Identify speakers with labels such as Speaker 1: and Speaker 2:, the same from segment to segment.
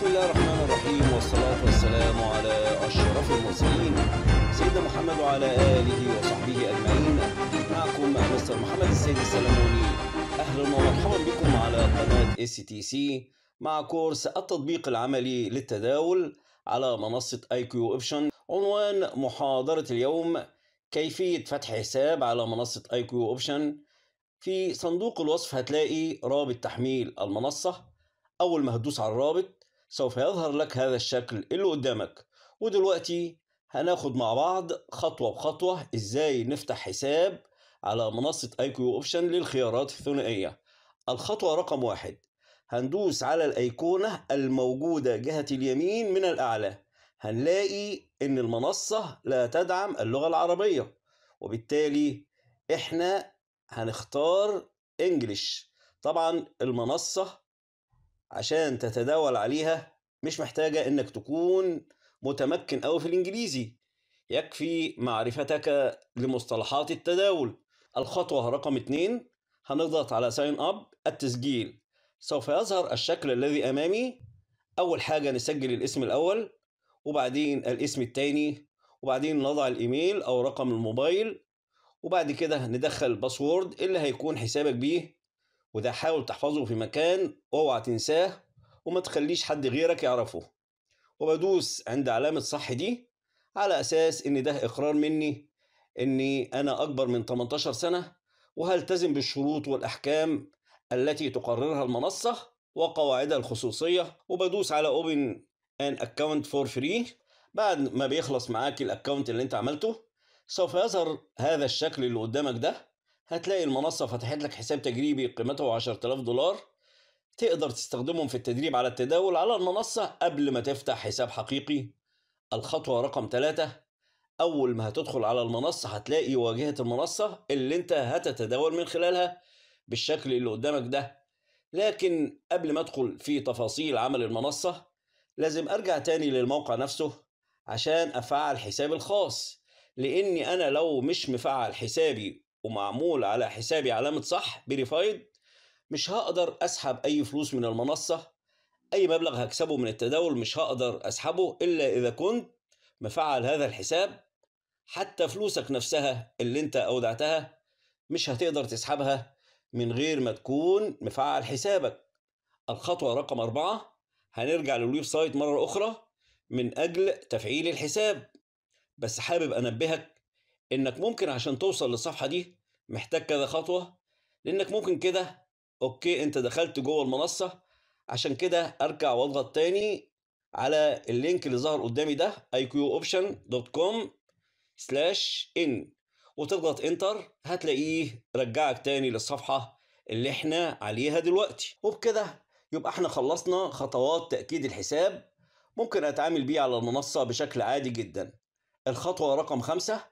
Speaker 1: بسم الله الرحمن الرحيم والصلاة والسلام على أشرف المرسلين سيدنا محمد وعلى آله وصحبه أجمعين معكم مستر محمد السيد السلموني أهلا ومرحبا بكم على قناة اس تي سي مع كورس التطبيق العملي للتداول على منصة اي كيو اوبشن عنوان محاضرة اليوم كيفية فتح حساب على منصة اي كيو اوبشن في صندوق الوصف هتلاقي رابط تحميل المنصة أول ما هتدوس على الرابط سوف يظهر لك هذا الشكل اللي قدامك ودلوقتي هناخد مع بعض خطوة بخطوة ازاي نفتح حساب على منصة كيو اوبشن للخيارات الثنائية الخطوة رقم واحد هندوس على الايقونة الموجودة جهة اليمين من الاعلى هنلاقي ان المنصة لا تدعم اللغة العربية وبالتالي احنا هنختار انجليش طبعا المنصة عشان تتداول عليها مش محتاجة إنك تكون متمكن أوي في الإنجليزي يكفي معرفتك لمصطلحات التداول الخطوة رقم 2 هنضغط على ساين أب التسجيل سوف يظهر الشكل الذي أمامي أول حاجة نسجل الاسم الأول وبعدين الاسم التاني وبعدين نضع الإيميل أو رقم الموبايل وبعد كده ندخل الباسورد اللي هيكون حسابك بيه وده حاول تحفظه في مكان اوعى تنساه وما تخليش حد غيرك يعرفه وبدوس عند علامة صح دي على أساس إن ده إقرار مني إني أنا أكبر من 18 سنة وهلتزم بالشروط والأحكام التي تقررها المنصة وقواعدها الخصوصية وبدوس على Open an Account for Free بعد ما بيخلص معاك الأكونت اللي أنت عملته سوف يظهر هذا الشكل اللي قدامك ده هتلاقي المنصة فتحت لك حساب تجريبي قيمته 10000 دولار تقدر تستخدمهم في التدريب على التداول على المنصة قبل ما تفتح حساب حقيقي الخطوة رقم 3 أول ما هتدخل على المنصة هتلاقي واجهة المنصة اللي أنت هتتداول من خلالها بالشكل اللي قدامك ده لكن قبل ما أدخل في تفاصيل عمل المنصة لازم أرجع تاني للموقع نفسه عشان أفعل حسابي الخاص لأني أنا لو مش مفعل حسابي ومعمول على حسابي علامة صح بريفايد مش هقدر اسحب اي فلوس من المنصة اي مبلغ هكسبه من التداول مش هقدر اسحبه الا اذا كنت مفعل هذا الحساب حتى فلوسك نفسها اللي انت اودعتها مش هتقدر تسحبها من غير ما تكون مفعل حسابك الخطوة رقم أربعة هنرجع للويب سايت مرة أخرى من أجل تفعيل الحساب بس حابب أنبهك انك ممكن عشان توصل للصفحه دي محتاج كذا خطوه لانك ممكن كده اوكي انت دخلت جوه المنصه عشان كده ارجع واضغط تاني على اللينك اللي ظهر قدامي ده iqoption.com سلاش ان وتضغط انتر هتلاقيه رجعك تاني للصفحه اللي احنا عليها دلوقتي وبكده يبقى احنا خلصنا خطوات تاكيد الحساب ممكن اتعامل بيه على المنصه بشكل عادي جدا الخطوه رقم خمسة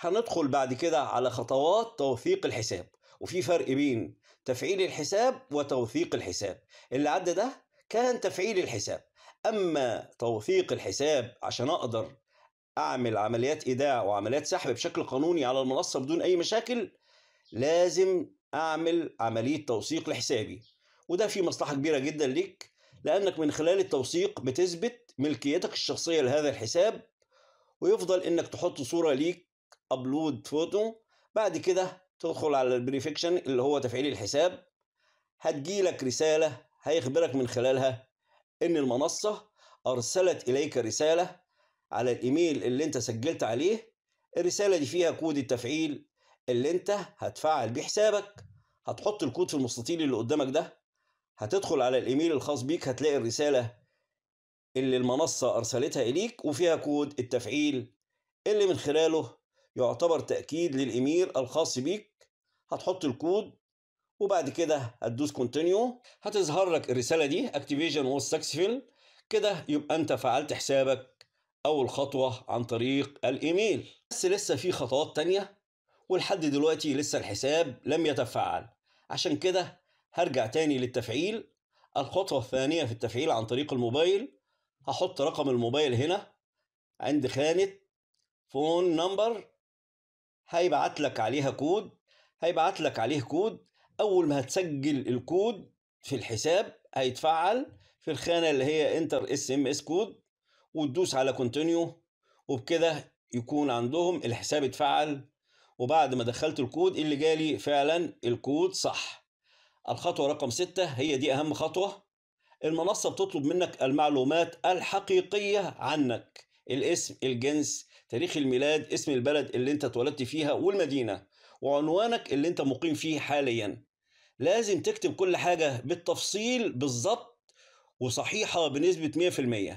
Speaker 1: هندخل بعد كده على خطوات توثيق الحساب وفي فرق بين تفعيل الحساب وتوثيق الحساب اللي عدى ده كان تفعيل الحساب اما توثيق الحساب عشان اقدر اعمل عمليات ايداع وعمليات سحب بشكل قانوني على المنصه بدون اي مشاكل لازم اعمل عمليه توثيق لحسابي وده فيه مصلحه كبيره جدا ليك لانك من خلال التوثيق بتثبت ملكيتك الشخصيه لهذا الحساب ويفضل انك تحط صوره ليك ابلود فوتو بعد كده تدخل على البريفكشن اللي هو تفعيل الحساب هتجيلك رسالة هيخبرك من خلالها ان المنصة ارسلت اليك رسالة على الايميل اللي انت سجلت عليه الرسالة دي فيها كود التفعيل اللي انت هتفعل بيه حسابك هتحط الكود في المستطيل اللي قدامك ده هتدخل على الايميل الخاص بيك هتلاقي الرسالة اللي المنصة ارسلتها اليك وفيها كود التفعيل اللي من خلاله يعتبر تأكيد للإيميل الخاص بيك هتحط الكود وبعد كده هتدوس كونتينيو هتظهر لك الرسالة دي اكتيفيشن والسكسفل كده يبقى أنت فعلت حسابك أول خطوة عن طريق الإيميل بس لسه في خطوات تانية ولحد دلوقتي لسه الحساب لم يتفعل عشان كده هرجع تاني للتفعيل الخطوة الثانية في التفعيل عن طريق الموبايل هحط رقم الموبايل هنا عند خانة فون نمبر هيبعت لك عليها كود هيبعت لك عليه كود اول ما هتسجل الكود في الحساب هيتفعل في الخانه اللي هي انتر اس ام اس كود وتدوس على كونتينيو وبكده يكون عندهم الحساب اتفعل وبعد ما دخلت الكود اللي جالي فعلا الكود صح الخطوة رقم ستة هي دي أهم خطوة المنصة بتطلب منك المعلومات الحقيقية عنك الاسم الجنس تاريخ الميلاد اسم البلد اللي انت اتولدت فيها والمدينة وعنوانك اللي انت مقيم فيه حاليا لازم تكتب كل حاجة بالتفصيل بالظبط وصحيحة بنسبة 100%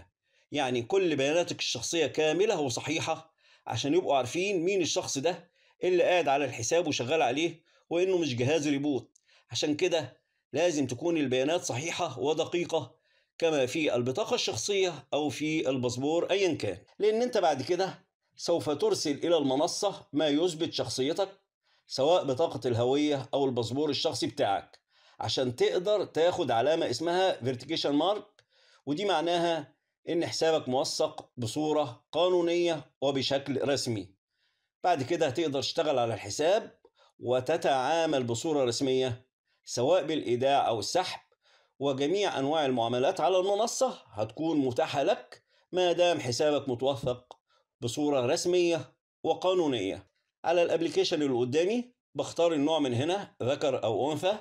Speaker 1: يعني كل بياناتك الشخصية كاملة وصحيحة عشان يبقوا عارفين مين الشخص ده اللي قاعد على الحساب وشغال عليه وإنه مش جهاز ريبوت عشان كده لازم تكون البيانات صحيحة ودقيقة كما في البطاقة الشخصية أو في الباسبور أيا كان لأن أنت بعد كده سوف ترسل إلى المنصة ما يثبت شخصيتك سواء بطاقة الهوية أو الباسبور الشخصي بتاعك عشان تقدر تاخد علامة اسمها فيرتيكيشن Mark ودي معناها إن حسابك موثق بصورة قانونية وبشكل رسمي بعد كده هتقدر تشتغل على الحساب وتتعامل بصورة رسمية سواء بالإيداع أو السحب وجميع أنواع المعاملات على المنصة هتكون متاحة لك ما دام حسابك متوثق بصورة رسمية وقانونية على الابليكيشن اللي قدامي بختار النوع من هنا ذكر أو أنثى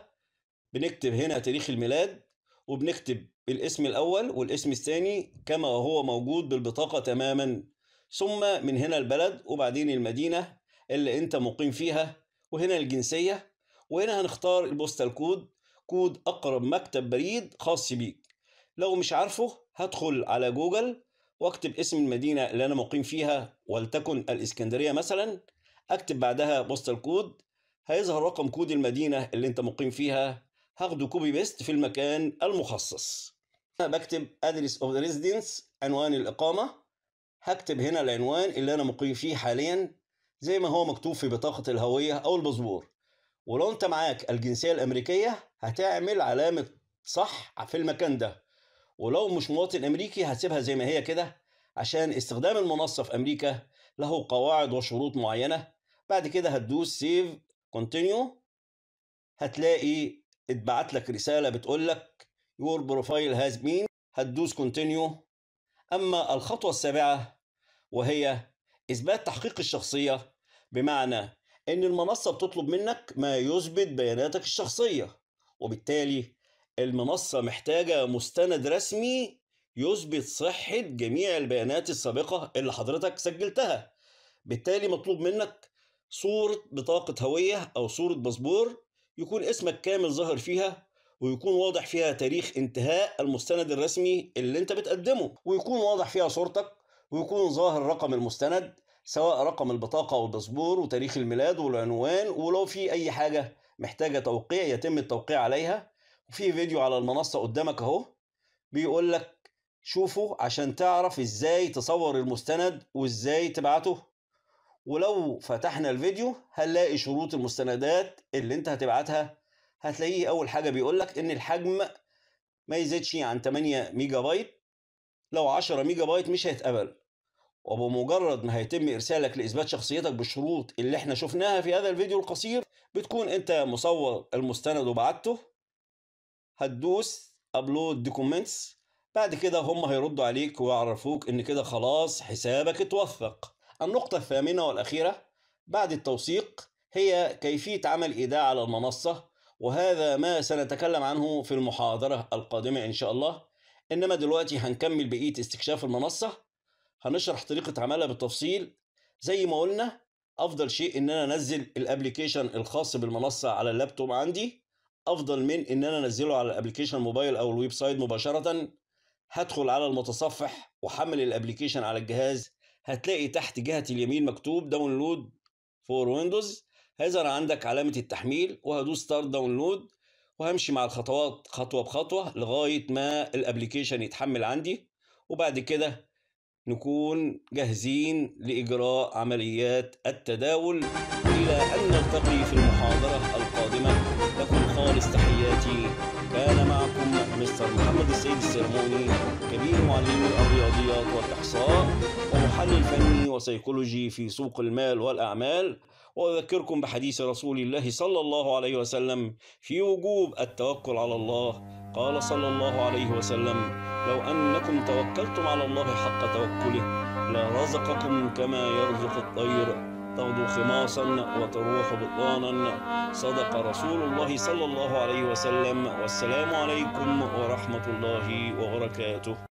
Speaker 1: بنكتب هنا تاريخ الميلاد وبنكتب الاسم الأول والاسم الثاني كما هو موجود بالبطاقة تماما ثم من هنا البلد وبعدين المدينة اللي أنت مقيم فيها وهنا الجنسية وهنا هنختار البوستال كود كود أقرب مكتب بريد خاص بيك لو مش عارفه هدخل على جوجل واكتب اسم المدينة اللي أنا مقيم فيها ولتكن الإسكندرية مثلا أكتب بعدها بوستال كود هيظهر رقم كود المدينة اللي أنت مقيم فيها هاخده كوبي بيست في المكان المخصص أنا بكتب أدريس أوف ذا ريزيدنس عنوان الإقامة هكتب هنا العنوان اللي أنا مقيم فيه حاليا زي ما هو مكتوب في بطاقة الهوية أو الباسبور ولو أنت معاك الجنسية الأمريكية هتعمل علامة صح في المكان ده ولو مش مواطن أمريكي هتسيبها زي ما هي كده عشان استخدام المنصة في أمريكا له قواعد وشروط معينة بعد كده هتدوس سيف كونتينيو هتلاقي اتبعت لك رسالة بتقول لك يور بروفايل هاز مين هتدوس كونتينيو أما الخطوة السابعة وهي إثبات تحقيق الشخصية بمعنى إن المنصة بتطلب منك ما يثبت بياناتك الشخصية وبالتالي المنصة محتاجة مستند رسمي يثبت صحة جميع البيانات السابقة اللي حضرتك سجلتها بالتالي مطلوب منك صورة بطاقة هوية أو صورة باسبور يكون اسمك كامل ظاهر فيها ويكون واضح فيها تاريخ انتهاء المستند الرسمي اللي انت بتقدمه ويكون واضح فيها صورتك ويكون ظاهر رقم المستند سواء رقم البطاقة أو الباسبور وتاريخ الميلاد والعنوان ولو في أي حاجة محتاجة توقيع يتم التوقيع عليها في فيديو على المنصة قدامك اهو بيقول لك شوفه عشان تعرف ازاي تصور المستند وازاي تبعته ولو فتحنا الفيديو هنلاقي شروط المستندات اللي انت هتبعتها هتلاقيه اول حاجة بيقول لك ان الحجم ما يزيدش عن 8 ميجا بايت لو 10 ميجا بايت مش هيتقبل وبمجرد ما هيتم ارسالك لاثبات شخصيتك بالشروط اللي احنا شفناها في هذا الفيديو القصير بتكون انت مصور المستند وبعته هتدوس ابلود دوكومنتس بعد كده هم هيردوا عليك ويعرفوك ان كده خلاص حسابك اتوثق النقطة الثامنة والأخيرة بعد التوثيق هي كيفية عمل إيداع على المنصة وهذا ما سنتكلم عنه في المحاضرة القادمة إن شاء الله إنما دلوقتي هنكمل بقية استكشاف المنصة هنشرح طريقة عملها بالتفصيل زي ما قلنا أفضل شيء إن أنا أنزل الأبليكيشن الخاص بالمنصة على اللابتوب عندي افضل من ان انا انزله على الابلكيشن موبايل او الويب سايت مباشره هدخل على المتصفح وحمل الابلكيشن على الجهاز هتلاقي تحت جهه اليمين مكتوب داونلود فور ويندوز هيظهر عندك علامه التحميل وهدوس ستارت داونلود وهمشي مع الخطوات خطوه بخطوه لغايه ما الابلكيشن يتحمل عندي وبعد كده نكون جاهزين لاجراء عمليات التداول الى ان نلتقي في المحاضره القادمه التي كان معكم مستر محمد السيد السرموني كبير معلمي الرياضيات والإحصاء ومحلل فني وسيكولوجي في سوق المال والأعمال وأذكركم بحديث رسول الله صلى الله عليه وسلم في وجوب التوكل على الله قال صلى الله عليه وسلم لو أنكم توكلتم على الله حق توكله لرزقكم كما يرزق الطير تغدو خماصا وتروح بطانا صدق رسول الله صلى الله عليه وسلم والسلام عليكم ورحمة الله وبركاته